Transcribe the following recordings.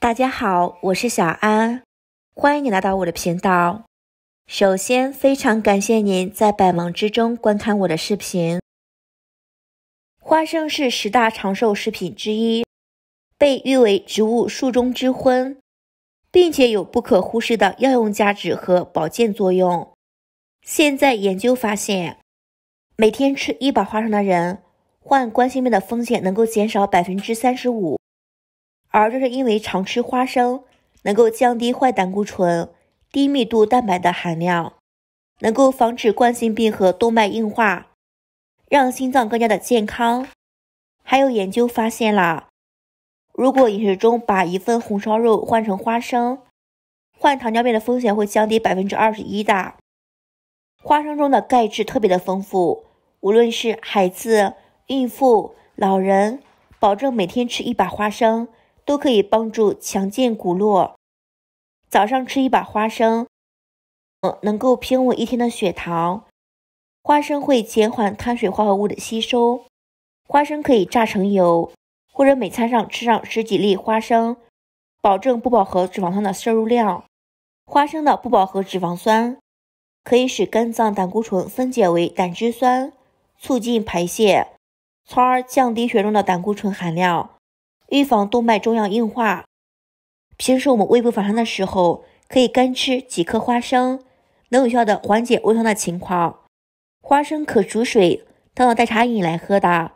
大家好，我是小安，欢迎你来到我的频道。首先，非常感谢您在百忙之中观看我的视频。花生是十大长寿食品之一，被誉为植物树中之荤，并且有不可忽视的药用价值和保健作用。现在研究发现，每天吃一把花生的人，患冠心病的风险能够减少百分之三十五。而这是因为常吃花生能够降低坏胆固醇、低密度蛋白的含量，能够防止冠心病和动脉硬化，让心脏更加的健康。还有研究发现了，如果饮食中把一份红烧肉换成花生，患糖尿病的风险会降低百分之二十一的。花生中的钙质特别的丰富，无论是孩子、孕妇、老人，保证每天吃一把花生。都可以帮助强健骨络。早上吃一把花生，嗯，能够平稳一天的血糖。花生会减缓碳水化合物的吸收。花生可以榨成油，或者每餐上吃上十几粒花生，保证不饱和脂肪酸的摄入量。花生的不饱和脂肪酸可以使肝脏胆固醇分解为胆汁酸，促进排泄，从而降低血中的胆固醇含量。预防动脉粥样硬化。平时我们胃部反酸的时候，可以干吃几颗花生，能有效的缓解胃酸的情况。花生可煮水当做代茶饮来喝的，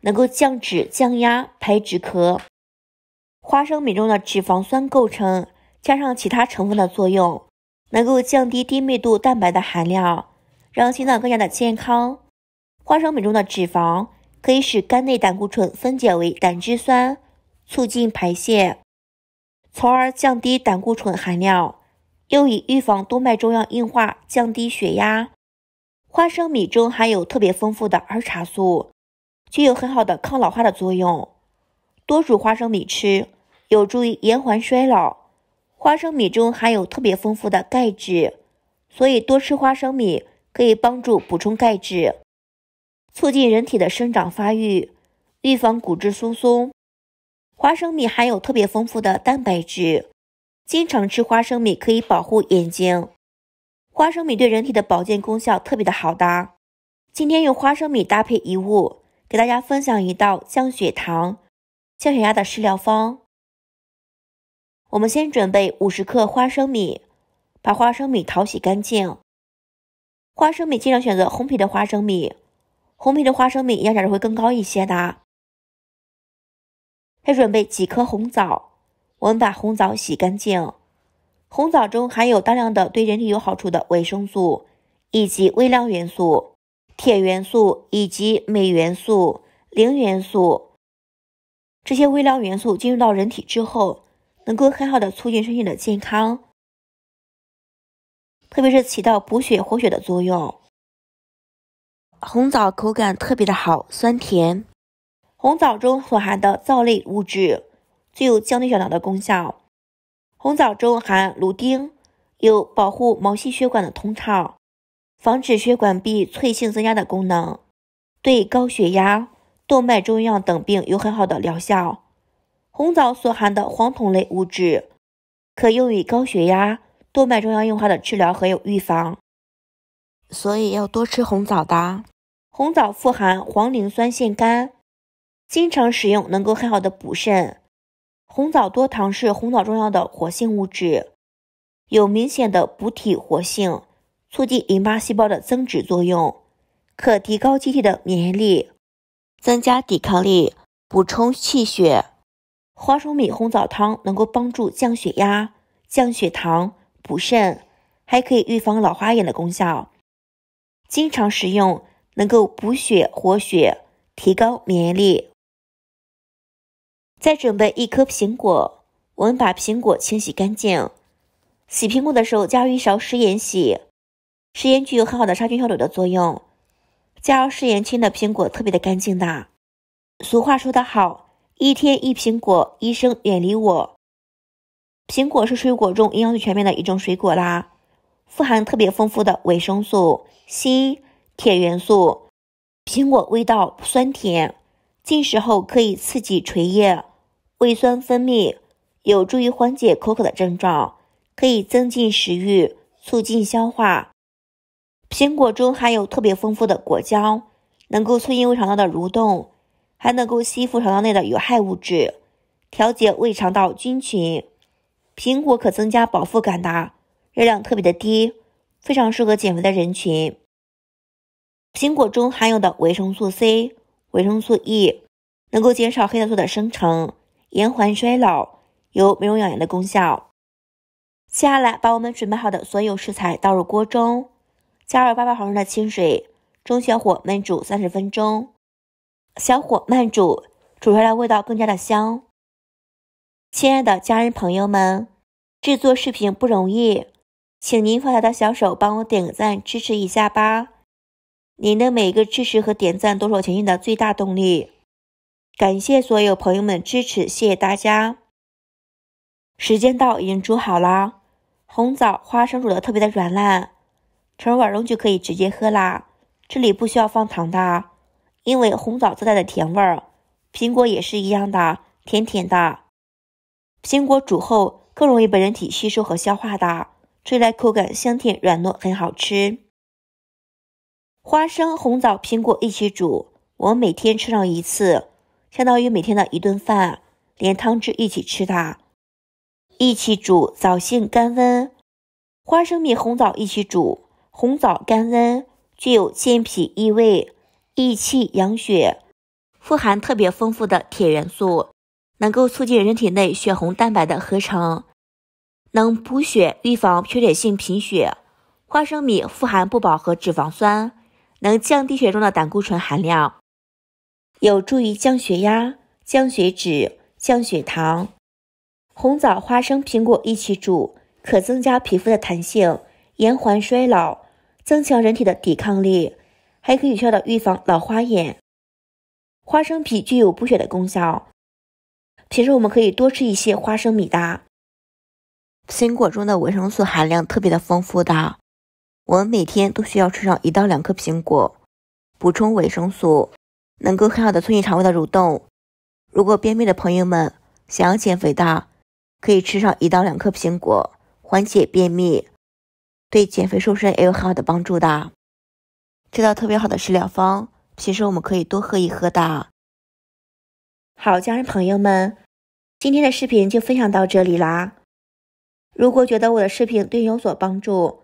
能够降脂降压排脂咳。花生米中的脂肪酸构成，加上其他成分的作用，能够降低低密度蛋白的含量，让心脏更加的健康。花生米中的脂肪。可以使肝内胆固醇分解为胆汁酸，促进排泄，从而降低胆固醇含量，又以预防动脉粥样硬化、降低血压。花生米中含有特别丰富的儿茶素，具有很好的抗老化的作用。多煮花生米吃，有助于延缓衰老。花生米中含有特别丰富的钙质，所以多吃花生米可以帮助补充钙质。促进人体的生长发育，预防骨质疏松。花生米含有特别丰富的蛋白质，经常吃花生米可以保护眼睛。花生米对人体的保健功效特别的好的。今天用花生米搭配一物，给大家分享一道降血糖、降血压的食疗方。我们先准备五十克花生米，把花生米淘洗干净。花生米尽量选择红皮的花生米。红皮的花生米营养价值会更高一些的。再准备几颗红枣，我们把红枣洗干净。红枣中含有大量的对人体有好处的维生素以及微量元素，铁元素以及镁元素、磷元素。这些微量元素进入到人体之后，能够很好的促进身体的健康，特别是起到补血活血的作用。红枣口感特别的好，酸甜。红枣中所含的皂类物质，具有降低血糖的功效。红枣中含芦丁，有保护毛细血管的通畅，防止血管壁脆性增加的功能，对高血压、动脉粥样等病有很好的疗效。红枣所含的黄酮类物质，可用于高血压、动脉粥样硬化的治疗和有预防。所以要多吃红枣的。红枣富含黄磷酸腺苷，经常食用能够很好的补肾。红枣多糖是红枣重要的活性物质，有明显的补体活性，促进淋巴细胞的增殖作用，可提高机体的免疫力，增加抵抗力，补充气血。花生米红枣汤能够帮助降血压、降血糖、补肾，还可以预防老花眼的功效。经常食用。能够补血活血，提高免疫力。再准备一颗苹果，我们把苹果清洗干净。洗苹果的时候加入一勺食盐洗，食盐具有很好的杀菌消毒的作用。加入食盐清的苹果特别的干净的。俗话说得好，一天一苹果，医生远离我。苹果是水果中营养最全面的一种水果啦，富含特别丰富的维生素 C。铁元素，苹果味道酸甜，进食后可以刺激垂液胃酸分泌，有助于缓解口渴的症状，可以增进食欲，促进消化。苹果中含有特别丰富的果胶，能够促进胃肠道的蠕动，还能够吸附肠道内的有害物质，调节胃肠道菌群。苹果可增加饱腹感的，热量特别的低，非常适合减肥的人群。苹果中含有的维生素 C、维生素 E，能够减少黑色素的生成，延缓衰老，有美容养颜的功效。接下来，把我们准备好的所有食材倒入锅中，加入八百毫升的清水，中小火焖煮三十分钟。小火慢煮，煮出来的味道更加的香。亲爱的家人朋友们，制作视频不容易，请您发财的小手帮我点个赞，支持一下吧。您的每一个支持和点赞，都是我前进的最大动力。感谢所有朋友们支持，谢谢大家！时间到，已经煮好了，红枣、花生煮的特别的软烂，盛入碗中就可以直接喝啦。这里不需要放糖的，因为红枣自带的甜味儿。苹果也是一样的，甜甜的。苹果煮后更容易被人体吸收和消化的，起来口感香甜、软糯，很好吃。花生、红枣、苹果一起煮，我每天吃上一次，相当于每天的一顿饭，连汤汁一起吃它。一起煮，枣性甘温，花生米、红枣一起煮，红枣甘温，具有健脾益胃、益气养血，富含特别丰富的铁元素，能够促进人体内血红蛋白的合成，能补血，预防缺铁性贫血。花生米富含不饱和脂肪酸。能降低血中的胆固醇含量，有助于降血压、降血脂、降血糖。红枣、花生、苹果一起煮，可增加皮肤的弹性，延缓衰老，增强人体的抵抗力，还可以有效的预防老花眼。花生皮具有补血的功效，平时我们可以多吃一些花生米哒。苹果中的维生素含量特别的丰富的我们每天都需要吃上一到两颗苹果，补充维生素，能够很好的促进肠胃的蠕动。如果便秘的朋友们想要减肥的，可以吃上一到两颗苹果，缓解便秘，对减肥瘦身也有很好的帮助的。这道特别好的食疗方，平时我们可以多喝一喝的。好，家人朋友们，今天的视频就分享到这里啦。如果觉得我的视频对你有所帮助，